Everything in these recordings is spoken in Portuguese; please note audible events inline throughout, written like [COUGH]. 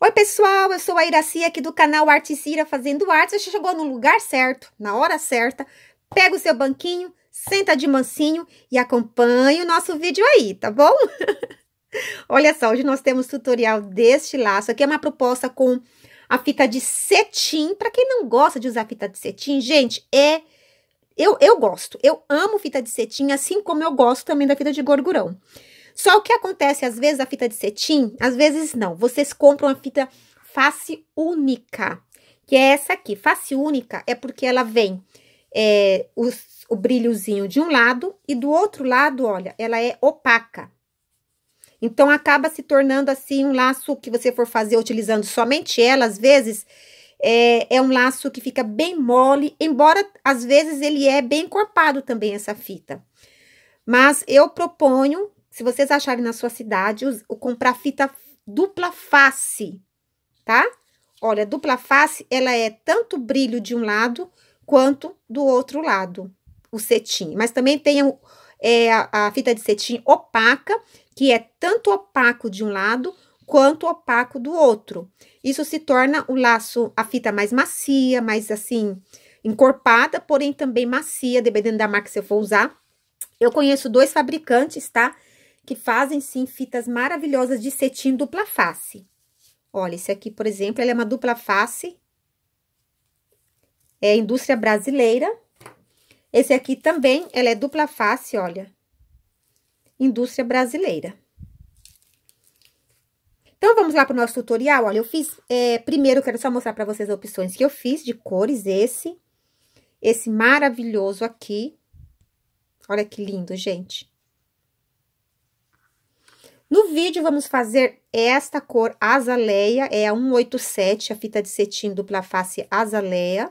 Oi, pessoal, eu sou a Iraci aqui do canal Arte Cira Fazendo Arte. Você chegou no lugar certo, na hora certa. Pega o seu banquinho, senta de mansinho e acompanhe o nosso vídeo aí, tá bom? [LAUGHS] Olha só, hoje nós temos tutorial deste laço. Aqui é uma proposta com a fita de cetim. Para quem não gosta de usar fita de cetim, gente, é... Eu, eu gosto, eu amo fita de cetim, assim como eu gosto também da fita de gorgurão. Só o que acontece às vezes a fita de cetim, às vezes não. Vocês compram a fita face única, que é essa aqui. Face única é porque ela vem é, os, o brilhozinho de um lado e do outro lado, olha, ela é opaca. Então, acaba se tornando assim um laço que você for fazer utilizando somente ela, às vezes, é, é, um laço que fica bem mole, embora às vezes ele é bem encorpado também, essa fita. Mas eu proponho se vocês acharem na sua cidade, o comprar fita dupla face, tá? Olha, dupla face, ela é tanto brilho de um lado quanto do outro lado, o cetim. Mas também tem é, a, fita de cetim opaca, que é tanto opaco de um lado quanto opaco do outro. Isso se torna o laço, a fita mais macia, mais assim, encorpada, porém também macia, dependendo da marca que você for usar. Eu conheço dois fabricantes, tá? que fazem sim fitas maravilhosas de cetim dupla face. Olha, esse aqui, por exemplo, ele é uma dupla face. É indústria brasileira. Esse aqui também, ela é dupla face, olha. Indústria brasileira. Então, vamos lá para o nosso tutorial. Olha, eu fiz... É, primeiro, eu quero só mostrar para vocês as opções que eu fiz de cores. Esse. Esse maravilhoso aqui. Olha que lindo, gente. No vídeo, vamos fazer esta cor azaleia, é a 187, a fita de cetim dupla face azaleia.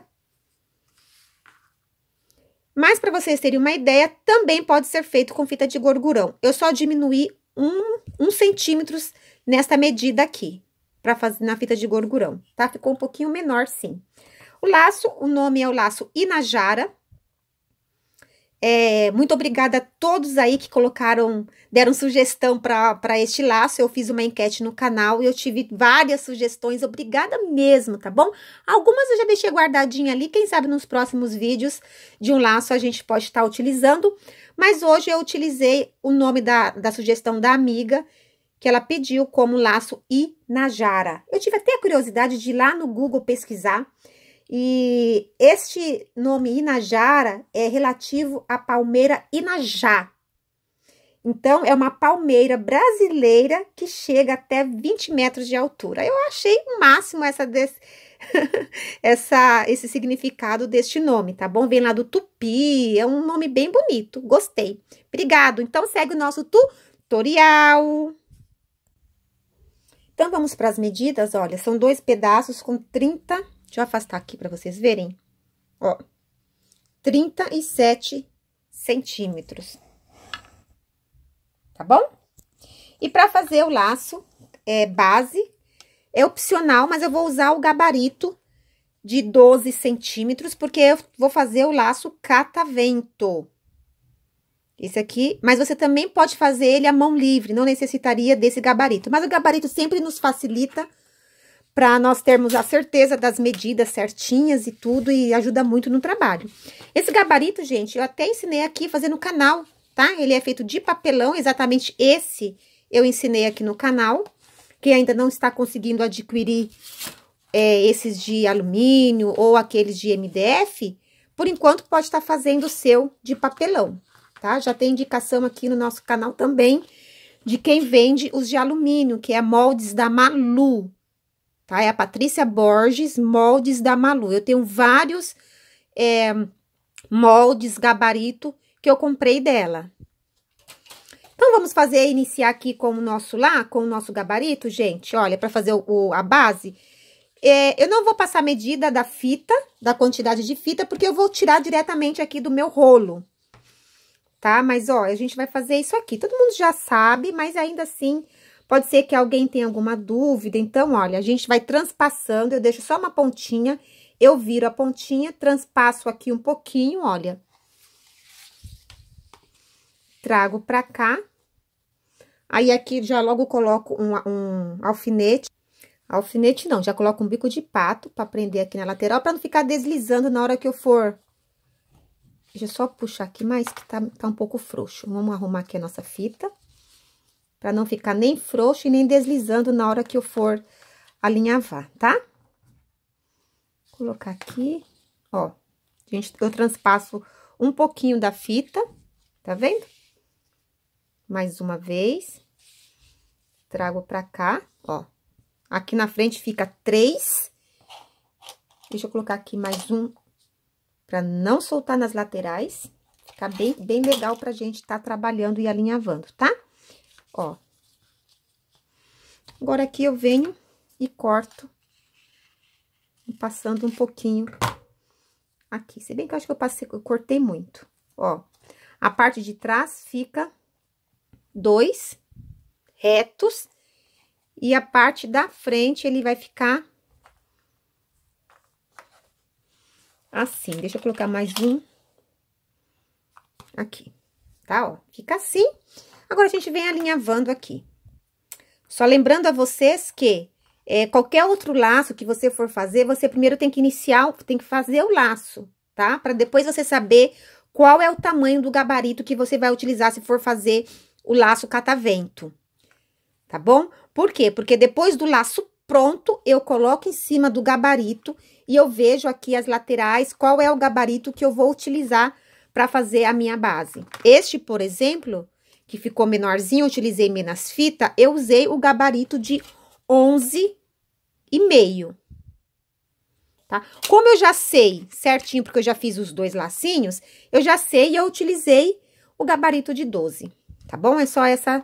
Mas, para vocês terem uma ideia, também pode ser feito com fita de gorgurão. Eu só diminuí um, um centímetros nesta medida aqui, para fazer na fita de gorgurão, tá? Ficou um pouquinho menor, sim. O laço, o nome é o laço Inajara, é, muito obrigada a todos aí que colocaram, deram sugestão para este laço. Eu fiz uma enquete no canal e eu tive várias sugestões. Obrigada mesmo, tá bom? Algumas eu já deixei guardadinha ali. Quem sabe nos próximos vídeos de um laço a gente pode estar tá utilizando. Mas hoje eu utilizei o nome da, da sugestão da amiga que ela pediu como laço Inajara. Eu tive até a curiosidade de ir lá no Google pesquisar e este nome Inajara é relativo à palmeira Inajá. Então, é uma palmeira brasileira que chega até 20 metros de altura. Eu achei o máximo essa, des... [LAUGHS] essa esse significado deste nome, tá bom? Vem lá do Tupi, é um nome bem bonito, gostei. Obrigado. Então, segue o nosso tutorial. Então, vamos para as medidas. Olha, são dois pedaços com 30 Deixa eu afastar aqui para vocês verem. Ó, 37 centímetros. Tá bom? E para fazer o laço é, base, é opcional, mas eu vou usar o gabarito de 12 centímetros, porque eu vou fazer o laço catavento. Esse aqui, mas você também pode fazer ele à mão livre, não necessitaria desse gabarito. Mas o gabarito sempre nos facilita para nós termos a certeza das medidas certinhas e tudo, e ajuda muito no trabalho. Esse gabarito, gente, eu até ensinei aqui fazer no canal, tá? Ele é feito de papelão, exatamente esse eu ensinei aqui no canal. Quem ainda não está conseguindo adquirir é, esses de alumínio ou aqueles de MDF, por enquanto pode estar fazendo o seu de papelão, tá? Já tem indicação aqui no nosso canal também de quem vende os de alumínio, que é moldes da Malu, tá? É a Patrícia Borges, moldes da Malu. Eu tenho vários é, moldes, gabarito, que eu comprei dela. Então, vamos fazer, iniciar aqui com o nosso lá, com o nosso gabarito, gente. Olha, para fazer o, o, a base, é, eu não vou passar medida da fita, da quantidade de fita, porque eu vou tirar diretamente aqui do meu rolo, tá? Mas, ó, a gente vai fazer isso aqui. Todo mundo já sabe, mas ainda assim, Pode ser que alguém tenha alguma dúvida, então, olha, a gente vai transpassando, eu deixo só uma pontinha, eu viro a pontinha, transpasso aqui um pouquinho, olha. Trago pra cá. Aí, aqui, já logo coloco um, um alfinete. Alfinete não, já coloco um bico de pato pra prender aqui na lateral, pra não ficar deslizando na hora que eu for Deixa eu só puxar aqui mais, que tá, tá um pouco frouxo. Vamos arrumar aqui a nossa fita para não ficar nem frouxo e nem deslizando na hora que eu for alinhavar, tá? Colocar aqui, ó, gente, eu transpasso um pouquinho da fita, tá vendo? Mais uma vez, trago pra cá, ó, aqui na frente fica três, deixa eu colocar aqui mais um, pra não soltar nas laterais, ficar bem, bem legal pra gente tá trabalhando e alinhavando, tá? Tá? ó. Agora, aqui eu venho e corto, passando um pouquinho aqui. Se bem que eu acho que eu passei, eu cortei muito, ó. A parte de trás fica dois retos, e a parte da frente ele vai ficar assim. Deixa eu colocar mais um aqui, tá? Ó, fica assim. Agora, a gente vem alinhavando aqui. Só lembrando a vocês que é, qualquer outro laço que você for fazer, você primeiro tem que iniciar, tem que fazer o laço, tá? Para depois você saber qual é o tamanho do gabarito que você vai utilizar se for fazer o laço catavento, tá bom? Por quê? Porque depois do laço pronto, eu coloco em cima do gabarito e eu vejo aqui as laterais, qual é o gabarito que eu vou utilizar para fazer a minha base. Este, por exemplo, que ficou menorzinho, utilizei menos fita, eu usei o gabarito de 11 e meio. Tá? Como eu já sei certinho, porque eu já fiz os dois lacinhos, eu já sei e eu utilizei o gabarito de 12, tá bom? É só essa,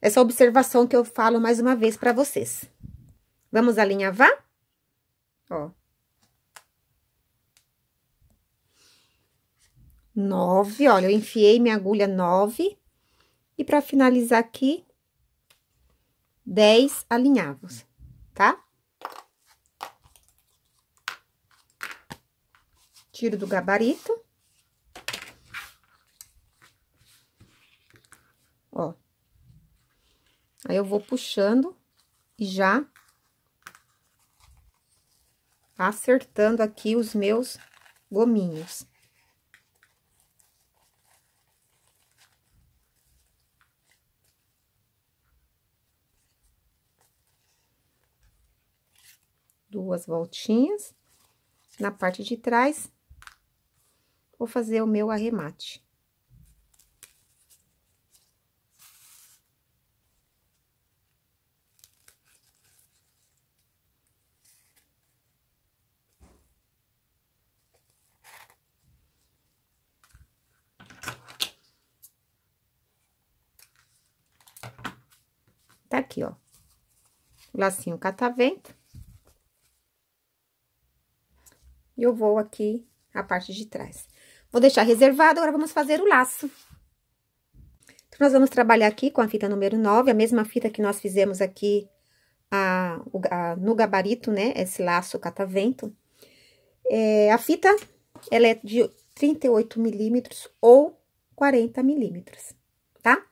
essa observação que eu falo mais uma vez para vocês. Vamos alinhavar? Ó. Nove, olha, eu enfiei minha agulha nove e para finalizar aqui, 10 alinhavos, tá? Tiro do gabarito. Ó. Aí, eu vou puxando e já acertando aqui os meus gominhos. duas voltinhas. Na parte de trás, vou fazer o meu arremate. Tá aqui, ó. Lacinho catavento. E eu vou aqui a parte de trás. Vou deixar reservado, agora vamos fazer o laço. Então, nós vamos trabalhar aqui com a fita número 9, a mesma fita que nós fizemos aqui a, a, no gabarito, né? Esse laço catavento. É, a fita, ela é de 38 milímetros ou 40 milímetros, tá?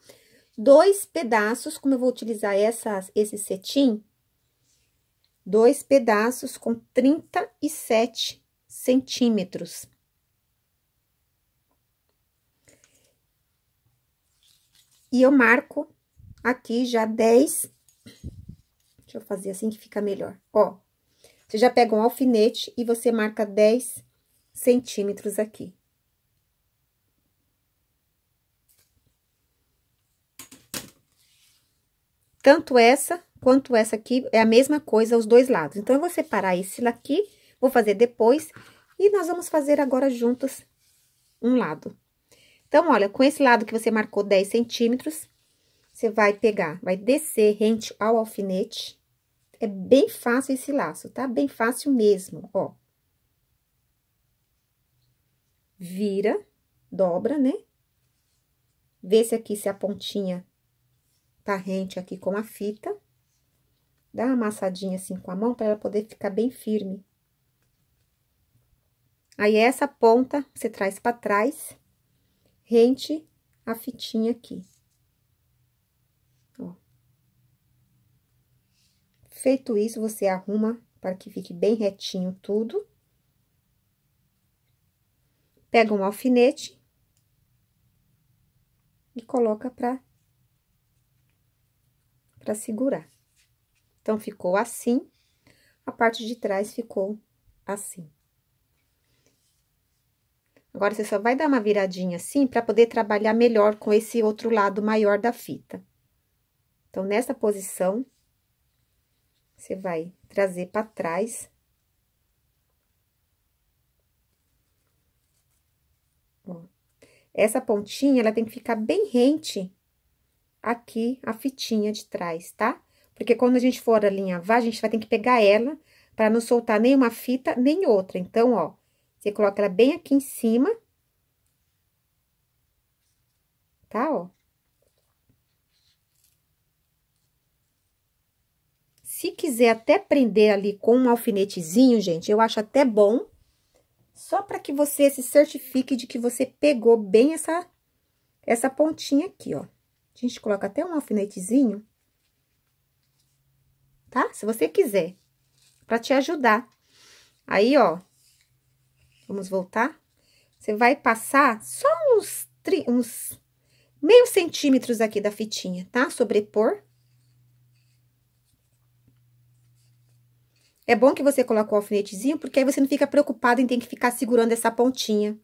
Dois pedaços, como eu vou utilizar essas, esse cetim, dois pedaços com 37 centímetros. E eu marco aqui já 10. Deixa eu fazer assim que fica melhor. Ó, você já pega um alfinete e você marca 10 centímetros aqui. Tanto essa quanto essa aqui é a mesma coisa, os dois lados. Então, eu vou separar esse daqui Vou fazer depois e nós vamos fazer agora juntos um lado. Então, olha, com esse lado que você marcou 10 centímetros, você vai pegar, vai descer rente ao alfinete. É bem fácil esse laço, tá? Bem fácil mesmo, ó. Vira, dobra, né? Vê se aqui, se a pontinha tá rente aqui com a fita. Dá uma amassadinha assim com a mão para ela poder ficar bem firme. Aí, essa ponta, você traz para trás, rente a fitinha aqui. Ó. Feito isso, você arruma para que fique bem retinho tudo. Pega um alfinete e coloca para para segurar. Então, ficou assim. A parte de trás ficou assim. Agora, você só vai dar uma viradinha assim para poder trabalhar melhor com esse outro lado maior da fita. Então, nessa posição, você vai trazer para trás. Ó. Essa pontinha, ela tem que ficar bem rente aqui a fitinha de trás, tá? Porque quando a gente for alinhavar, a gente vai ter que pegar ela para não soltar nenhuma fita, nem outra. Então, ó, você coloca ela bem aqui em cima. Tá, ó. Se quiser até prender ali com um alfinetezinho, gente, eu acho até bom. Só para que você se certifique de que você pegou bem essa, essa pontinha aqui, ó. A gente coloca até um alfinetezinho. Tá? Se você quiser. para te ajudar. Aí, ó, Vamos voltar? Você vai passar só uns, uns meio centímetros aqui da fitinha, tá? Sobrepor. É bom que você colocou o alfinetezinho, porque aí você não fica preocupado em ter que ficar segurando essa pontinha.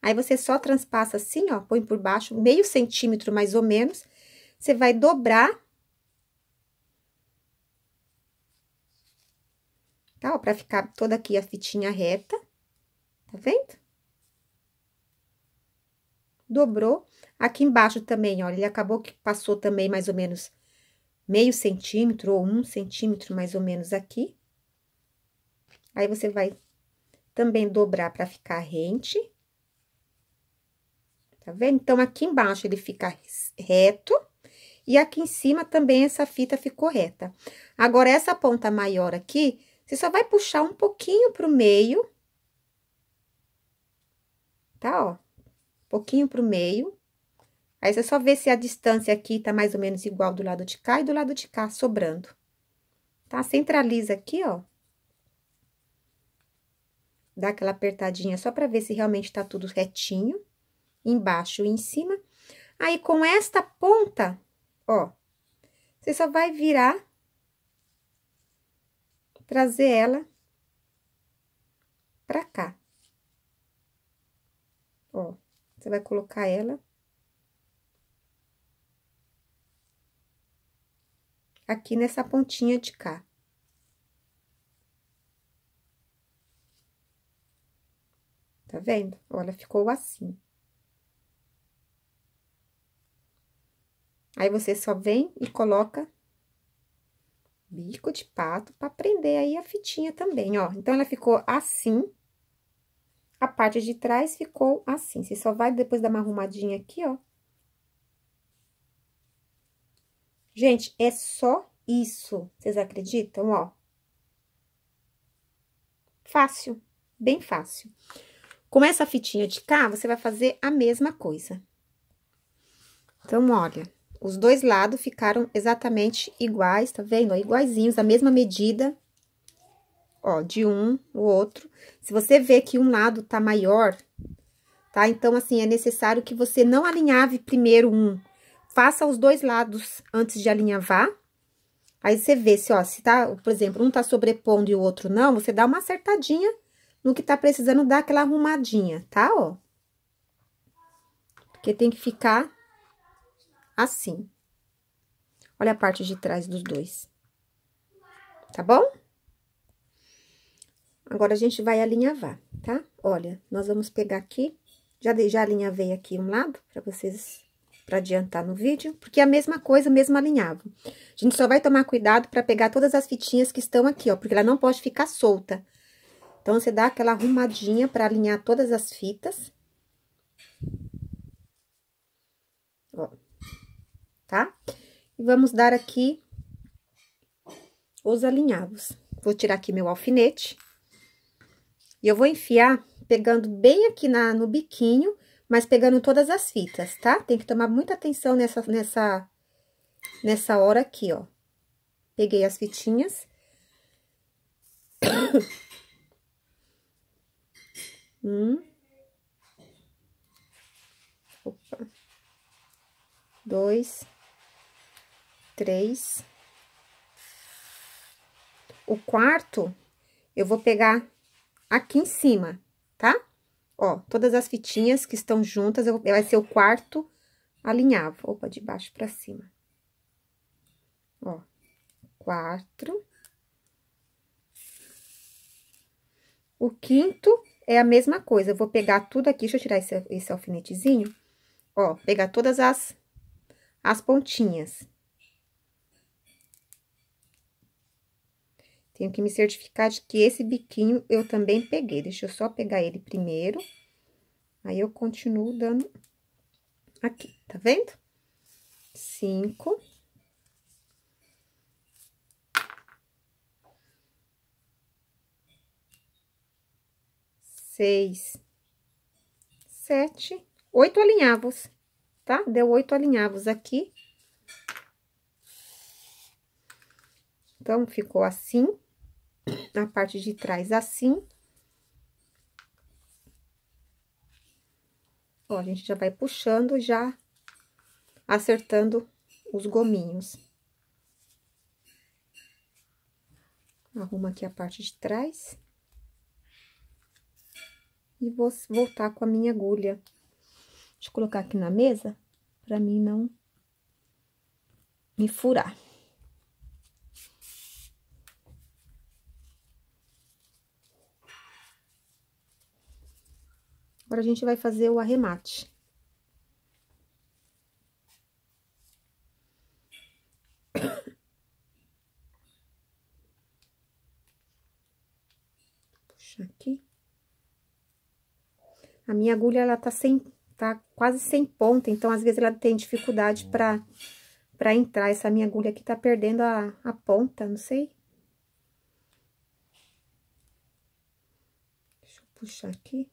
Aí, você só transpassa assim, ó, põe por baixo, meio centímetro mais ou menos. Você vai dobrar. Tá, ó, pra ficar toda aqui a fitinha reta. Tá vendo? Dobrou. Aqui embaixo também, olha, ele acabou que passou também mais ou menos meio centímetro ou um centímetro mais ou menos aqui. Aí, você vai também dobrar para ficar rente. Tá vendo? Então, aqui embaixo ele fica reto. E aqui em cima também essa fita ficou reta. Agora, essa ponta maior aqui, você só vai puxar um pouquinho pro meio tá? Ó, pouquinho pro meio. Aí, você só vê se a distância aqui tá mais ou menos igual do lado de cá e do lado de cá, sobrando. Tá? Centraliza aqui, ó. Dá aquela apertadinha só pra ver se realmente tá tudo retinho. Embaixo e em cima. Aí, com esta ponta, ó, você só vai virar, trazer ela pra cá ó, você vai colocar ela. Aqui nessa pontinha de cá. Tá vendo? Olha, ficou assim. Aí, você só vem e coloca bico de pato para prender aí a fitinha também, ó. Então, ela ficou assim. A parte de trás ficou assim. Você só vai depois dar uma arrumadinha aqui, ó. Gente, é só isso. Vocês acreditam, ó? Fácil, bem fácil. Com essa fitinha de cá, você vai fazer a mesma coisa. Então, olha, os dois lados ficaram exatamente iguais, tá vendo? Iguaizinhos, a mesma medida ó, de um, o outro. Se você vê que um lado tá maior, tá? Então, assim, é necessário que você não alinhave primeiro um. Faça os dois lados antes de alinhavar. Aí, você vê se, ó, se tá, por exemplo, um tá sobrepondo e o outro não, você dá uma acertadinha no que tá precisando dar aquela arrumadinha, tá, ó? Porque tem que ficar assim. Olha a parte de trás dos dois. Tá bom? Agora, a gente vai alinhavar, tá? Olha, nós vamos pegar aqui, já, já alinhavei aqui um lado, pra vocês, pra adiantar no vídeo, porque é a mesma coisa, mesmo alinhavo. A gente só vai tomar cuidado pra pegar todas as fitinhas que estão aqui, ó, porque ela não pode ficar solta. Então, você dá aquela arrumadinha pra alinhar todas as fitas. Ó, tá? E vamos dar aqui os alinhavos. Vou tirar aqui meu alfinete. E eu vou enfiar pegando bem aqui na, no biquinho, mas pegando todas as fitas, tá? Tem que tomar muita atenção nessa, nessa, nessa hora aqui, ó. Peguei as fitinhas. [COUGHS] um. Opa. Dois. Três. O quarto, eu vou pegar aqui em cima, tá? Ó, todas as fitinhas que estão juntas, eu, vai ser o quarto alinhavo. Opa, de baixo pra cima. Ó, quatro. O quinto é a mesma coisa. Eu vou pegar tudo aqui, deixa eu tirar esse, esse alfinetezinho. Ó, pegar todas as, as pontinhas. Tenho que me certificar de que esse biquinho eu também peguei. Deixa eu só pegar ele primeiro. Aí, eu continuo dando aqui, tá vendo? Cinco. Seis. Sete. Oito alinhavos, tá? Deu oito alinhavos aqui. Então, ficou assim na parte de trás assim. Ó, a gente já vai puxando, já acertando os gominhos. Arruma aqui a parte de trás. E vou voltar com a minha agulha. Deixa eu colocar aqui na mesa, para mim não me furar. Agora, a gente vai fazer o arremate. [COUGHS] Puxar aqui. A minha agulha, ela tá sem, tá quase sem ponta, então, às vezes, ela tem dificuldade pra, pra entrar. Essa minha agulha aqui tá perdendo a, a ponta, não sei. Deixa eu puxar aqui.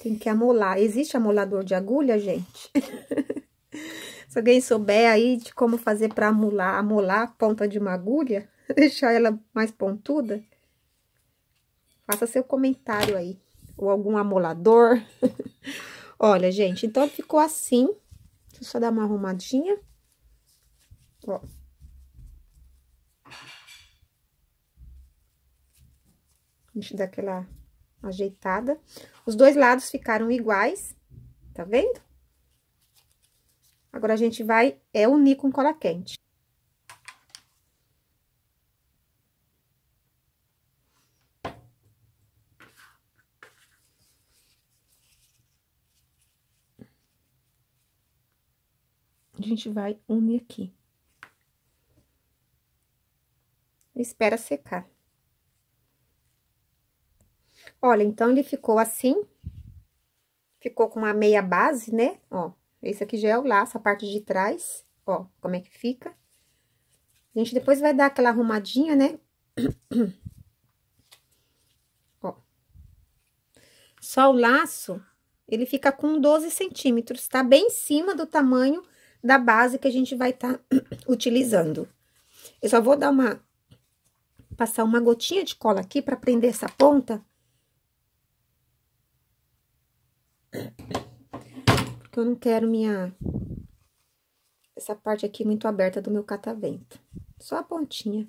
Tem que amolar. Existe amolador de agulha, gente? [LAUGHS] Se alguém souber aí de como fazer para amolar, amolar a ponta de uma agulha, [LAUGHS] deixar ela mais pontuda, faça seu comentário aí. Ou algum amolador. [LAUGHS] Olha, gente, então ficou assim. Deixa eu só dar uma arrumadinha. Ó. A gente dá aquela ajeitada. Os dois lados ficaram iguais, tá vendo? Agora, a gente vai é unir com cola quente. A gente vai unir aqui. Espera secar. Olha, então, ele ficou assim. Ficou com uma meia base, né? Ó, esse aqui já é o laço, a parte de trás. Ó, como é que fica. A gente depois vai dar aquela arrumadinha, né? [CLEARS THROAT] ó. Só o laço, ele fica com 12 centímetros, tá? Bem em cima do tamanho da base que a gente vai estar tá [CLEARS THROAT] utilizando. Eu só vou dar uma... Passar uma gotinha de cola aqui para prender essa ponta Porque eu não quero minha... Essa parte aqui muito aberta do meu catavento. Só a pontinha.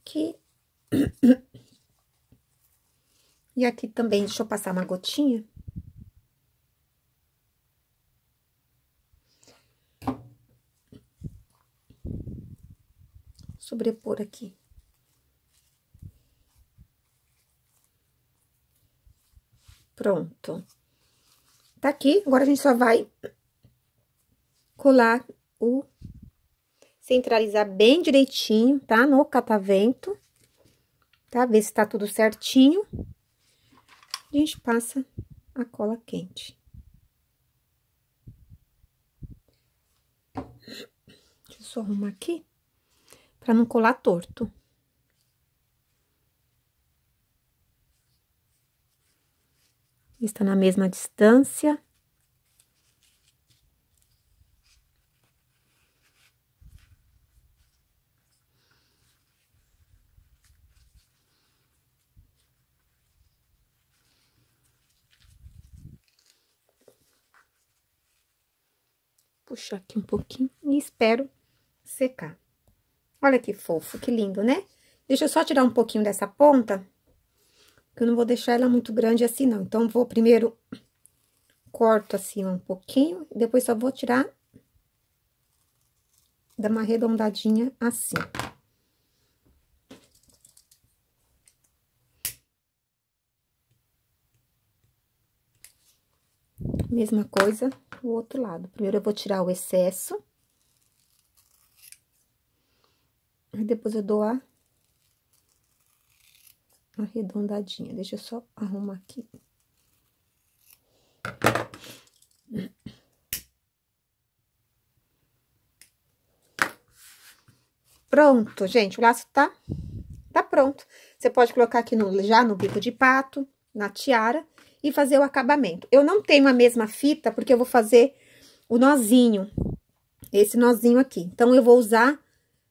Aqui. E aqui também, deixa eu passar uma gotinha. Sobrepor aqui. Pronto. Tá aqui, agora a gente só vai colar o... Centralizar bem direitinho, tá? No catavento, tá? Ver se tá tudo certinho. A gente passa a cola quente. Deixa eu só arrumar aqui, pra não colar torto. está na mesma distância. Puxar aqui um pouquinho e espero secar. Olha que fofo, que lindo, né? Deixa eu só tirar um pouquinho dessa ponta que eu não vou deixar ela muito grande assim, não. Então, vou primeiro, corto assim um pouquinho, depois só vou tirar, dar uma arredondadinha assim. Mesma coisa, o outro lado. Primeiro, eu vou tirar o excesso. e depois eu dou a arredondadinha. Deixa eu só arrumar aqui. Pronto, gente, o laço tá, tá pronto. Você pode colocar aqui no, já no bico de pato, na tiara, e fazer o acabamento. Eu não tenho a mesma fita, porque eu vou fazer o nozinho, esse nozinho aqui. Então, eu vou usar,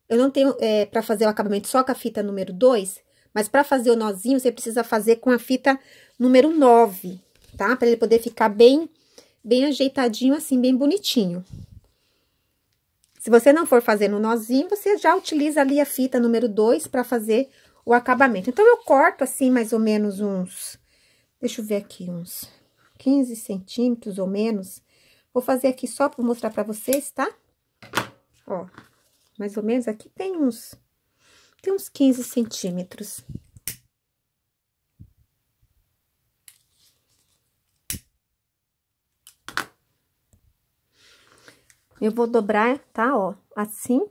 eu não tenho, é, pra fazer o acabamento só com a fita número 2, mas para fazer o nozinho, você precisa fazer com a fita número 9, tá? Para ele poder ficar bem, bem ajeitadinho assim, bem bonitinho. Se você não for fazer no nozinho, você já utiliza ali a fita número 2 para fazer o acabamento. Então, eu corto assim, mais ou menos uns... Deixa eu ver aqui, uns 15 centímetros ou menos. Vou fazer aqui só para mostrar para vocês, tá? Ó, mais ou menos aqui tem uns tem uns 15 centímetros. Eu vou dobrar, tá? Ó, assim.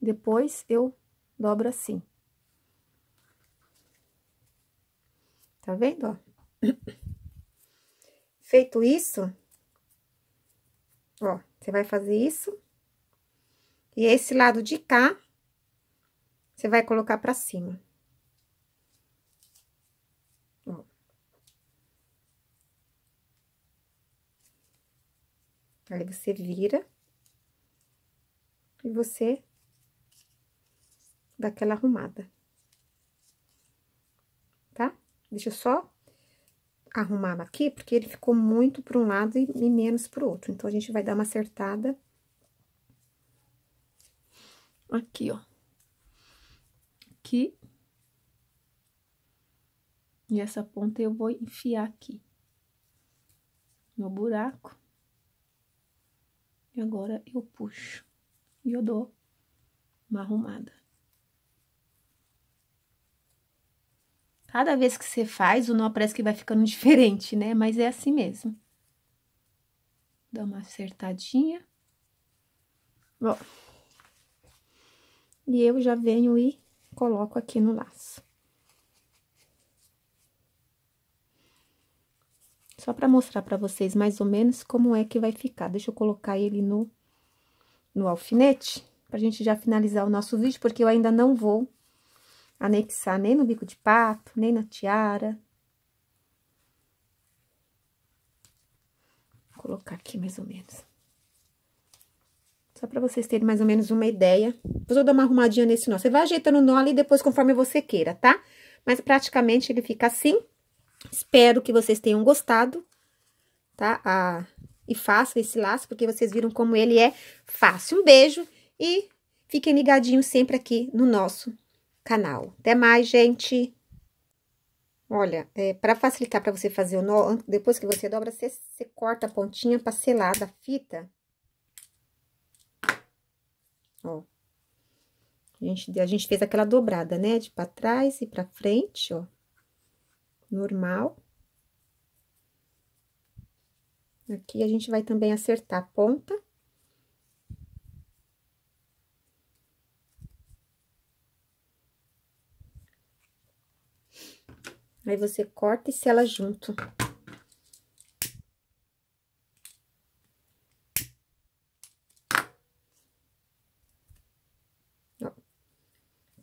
Depois, eu dobro assim. Tá vendo, ó? [COUGHS] Feito isso, Ó, você vai fazer isso. E esse lado de cá, você vai colocar pra cima. Ó. Aí, você vira. E você dá aquela arrumada. Tá? Deixa eu só Arrumava aqui, porque ele ficou muito para um lado e, e menos para o outro. Então, a gente vai dar uma acertada aqui, ó. Aqui. E essa ponta eu vou enfiar aqui no buraco. E agora eu puxo e eu dou uma arrumada. Cada vez que você faz, o nó parece que vai ficando [LAUGHS] diferente, né? Mas é assim mesmo. Dá uma acertadinha. Bom. E eu já venho e coloco aqui no laço. Só para mostrar para vocês mais ou menos como é que vai ficar. Deixa eu colocar ele no, no alfinete, pra gente já finalizar o nosso vídeo, porque eu ainda não vou anexar nem no bico de pato, nem na tiara. Vou colocar aqui mais ou menos. Só para vocês terem mais ou menos uma ideia. Depois eu uma arrumadinha nesse nó. Você vai ajeitando o nó ali depois conforme você queira, tá? Mas praticamente ele fica assim. Espero que vocês tenham gostado, tá? Ah, e façam esse laço, porque vocês viram como ele é fácil. Um beijo e fiquem ligadinhos sempre aqui no nosso canal. Até mais, gente! Olha, é, para facilitar para você fazer o nó, depois que você dobra, você, você corta a pontinha pra selar da fita. Ó. A gente, a gente fez aquela dobrada, né? De pra trás e pra frente, ó. Normal. Aqui a gente vai também acertar a ponta. Aí, você corta e sela junto.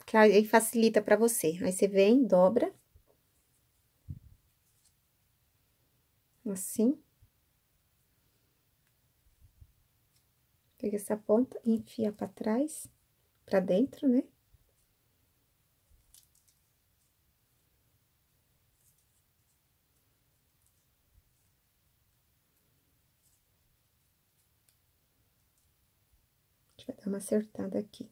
que aí facilita para você. Aí você vem, dobra. Assim. Pega essa ponta, enfia para trás, para dentro, né? uma acertada aqui.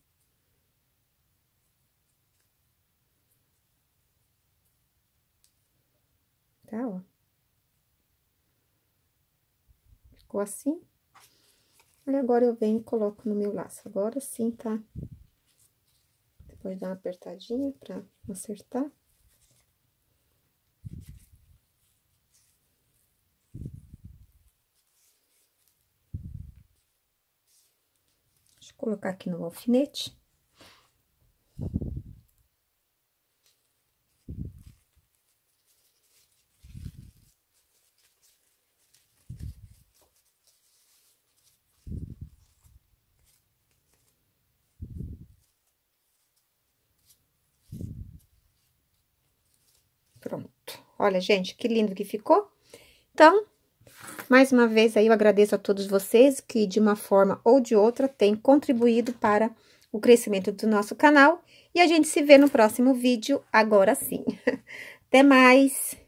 Tá, ó. Ficou assim. E agora, eu venho e coloco no meu laço. Agora sim, tá? Depois dá uma apertadinha pra acertar. colocar aqui no alfinete. Pronto. Olha, gente, que lindo que ficou. Então, mais uma vez, aí eu agradeço a todos vocês que, de uma forma ou de outra, têm contribuído para o crescimento do nosso canal. E a gente se vê no próximo vídeo, agora sim. [LAUGHS] Até mais!